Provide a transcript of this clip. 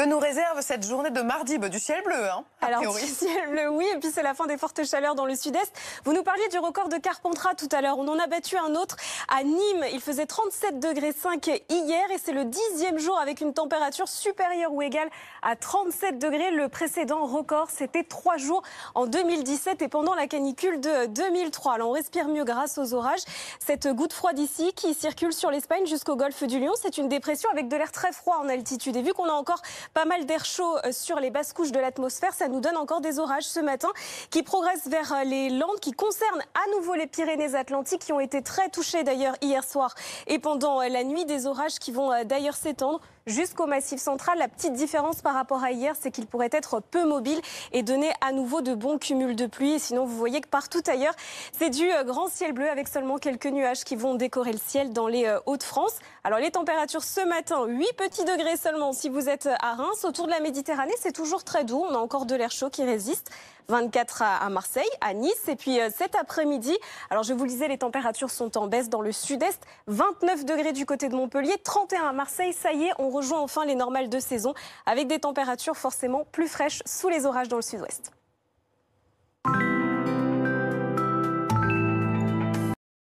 Que nous réserve cette journée de mardi bah, Du ciel bleu, hein, Alors, du ciel bleu, oui, et puis c'est la fin des fortes chaleurs dans le sud-est. Vous nous parliez du record de Carpentras tout à l'heure. On en a battu un autre à Nîmes. Il faisait 37 degrés hier et c'est le dixième jour avec une température supérieure ou égale à 37 degrés. Le précédent record, c'était trois jours en 2017 et pendant la canicule de 2003. Alors, on respire mieux grâce aux orages. Cette goutte froide ici qui circule sur l'Espagne jusqu'au golfe du Lion, c'est une dépression avec de l'air très froid en altitude. Et vu qu'on a encore pas mal d'air chaud euh, sur les basses couches de l'atmosphère. Ça nous donne encore des orages ce matin qui progressent vers euh, les Landes, qui concernent à nouveau les Pyrénées-Atlantiques, qui ont été très touchés d'ailleurs hier soir et pendant euh, la nuit. Des orages qui vont d'ailleurs s'étendre jusqu'au Massif central. La petite différence par rapport à hier, c'est qu'il pourrait être peu mobile et donner à nouveau de bons cumuls de pluie. sinon, vous voyez que partout ailleurs, c'est du euh, grand ciel bleu avec seulement quelques nuages qui vont décorer le ciel dans les euh, Hauts-de-France. Alors les températures ce matin, 8 petits degrés seulement si vous êtes euh, à Reims. Autour de la Méditerranée, c'est toujours très doux. On a encore de l'air chaud qui résiste. 24 à Marseille, à Nice. Et puis cet après-midi, alors je vous disais, les températures sont en baisse dans le sud-est. 29 degrés du côté de Montpellier, 31 à Marseille. Ça y est, on joue enfin les normales de saison avec des températures forcément plus fraîches sous les orages dans le sud-ouest.